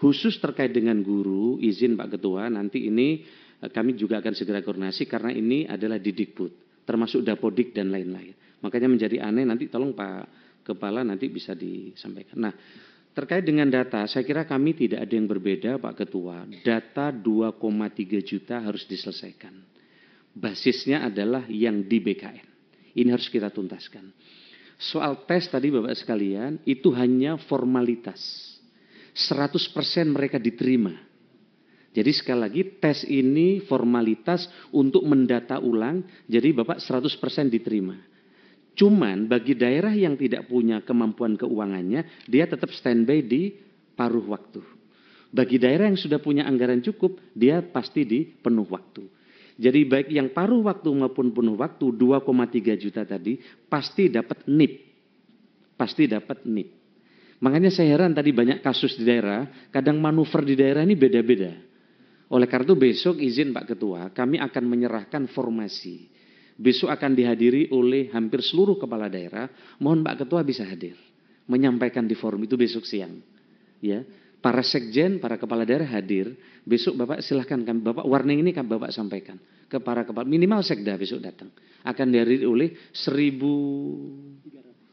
khusus terkait dengan guru, izin Pak Ketua, nanti ini eh, kami juga akan segera koordinasi karena ini adalah didikbud, termasuk dapodik dan lain-lain. Makanya menjadi aneh nanti tolong Pak Kepala nanti bisa disampaikan. Nah, terkait dengan data, saya kira kami tidak ada yang berbeda Pak Ketua. Data 2,3 juta harus diselesaikan. Basisnya adalah yang di BKN. Ini harus kita tuntaskan. Soal tes tadi Bapak sekalian, itu hanya formalitas 100% mereka diterima. Jadi sekali lagi tes ini formalitas untuk mendata ulang, jadi Bapak 100% diterima. Cuman bagi daerah yang tidak punya kemampuan keuangannya, dia tetap standby di paruh waktu. Bagi daerah yang sudah punya anggaran cukup, dia pasti di penuh waktu. Jadi baik yang paruh waktu maupun penuh waktu 2,3 juta tadi pasti dapat NIP. Pasti dapat NIP. Makanya saya heran tadi banyak kasus di daerah, kadang manuver di daerah ini beda-beda. Oleh karena itu besok izin Pak Ketua, kami akan menyerahkan formasi. Besok akan dihadiri oleh hampir seluruh kepala daerah. Mohon Pak Ketua bisa hadir menyampaikan di forum itu besok siang. Ya, para sekjen, para kepala daerah hadir. Besok Bapak silahkan kami Bapak warning ini kami Bapak sampaikan ke para kepala minimal sekda besok datang. Akan dihadiri oleh seribu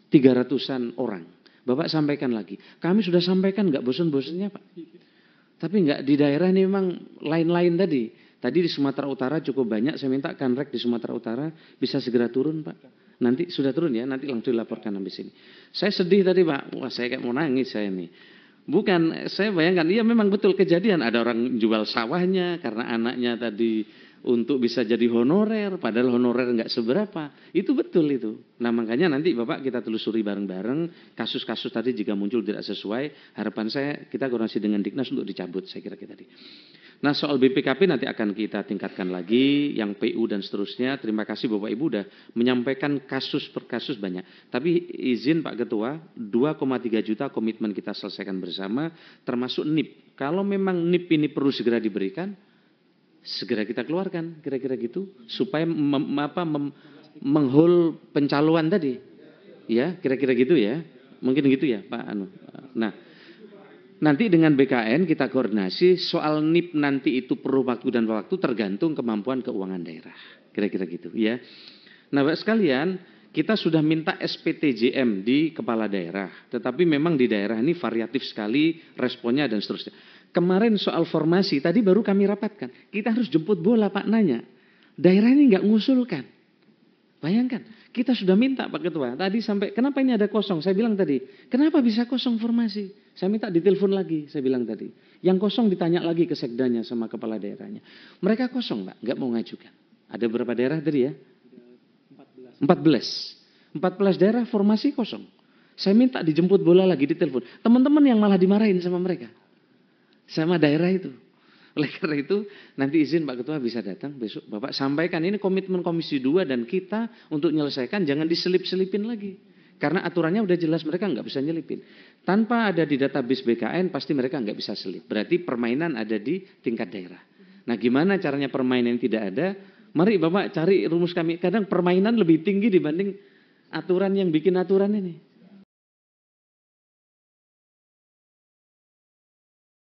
tiga ratusan orang Bapak sampaikan lagi. Kami sudah sampaikan nggak bosan-bosannya Pak. Tapi nggak di daerah ini memang lain-lain tadi. Tadi di Sumatera Utara cukup banyak. Saya minta kanrek di Sumatera Utara bisa segera turun Pak. Nanti sudah turun ya. Nanti langsung dilaporkan habis ini. Saya sedih tadi Pak. Wah saya kayak mau nangis saya nih. Bukan, saya bayangkan, iya memang betul kejadian. Ada orang jual sawahnya karena anaknya tadi untuk bisa jadi honorer, padahal honorer nggak seberapa. Itu betul itu. Nah makanya nanti Bapak kita telusuri bareng-bareng, kasus-kasus tadi jika muncul tidak sesuai, harapan saya kita koordinasi dengan Diknas untuk dicabut, saya kira kita tadi. Nah soal BPKP nanti akan kita tingkatkan lagi, yang PU dan seterusnya. Terima kasih Bapak Ibu sudah menyampaikan kasus per kasus banyak. Tapi izin Pak Ketua, 2,3 juta komitmen kita selesaikan bersama, termasuk NIP. Kalau memang NIP ini perlu segera diberikan, segera kita keluarkan kira-kira gitu supaya mem, apa mem, menghul pencaluan tadi ya kira-kira gitu ya mungkin gitu ya Pak Anu nah nanti dengan BKN kita koordinasi soal NIP nanti itu perlu waktu dan waktu tergantung kemampuan keuangan daerah kira-kira gitu ya nah Pak sekalian kita sudah minta SPTJM di kepala daerah tetapi memang di daerah ini variatif sekali responnya dan seterusnya Kemarin soal formasi, tadi baru kami rapatkan. Kita harus jemput bola Pak nanya. Daerah ini nggak ngusulkan. Bayangkan, kita sudah minta Pak Ketua. Tadi sampai, kenapa ini ada kosong? Saya bilang tadi, kenapa bisa kosong formasi? Saya minta ditelepon lagi, saya bilang tadi. Yang kosong ditanya lagi ke sekdanya sama kepala daerahnya. Mereka kosong Pak, nggak mau ngajukan. Ada berapa daerah tadi ya? 14. 14. belas daerah formasi kosong. Saya minta dijemput bola lagi di telepon. Teman-teman yang malah dimarahin sama mereka sama daerah itu. Oleh karena itu nanti izin Pak Ketua bisa datang besok Bapak sampaikan ini komitmen Komisi 2 dan kita untuk menyelesaikan jangan diselip-selipin lagi. Karena aturannya udah jelas mereka nggak bisa nyelipin. Tanpa ada di database BKN pasti mereka nggak bisa selip. Berarti permainan ada di tingkat daerah. Nah gimana caranya permainan tidak ada? Mari Bapak cari rumus kami. Kadang permainan lebih tinggi dibanding aturan yang bikin aturan ini.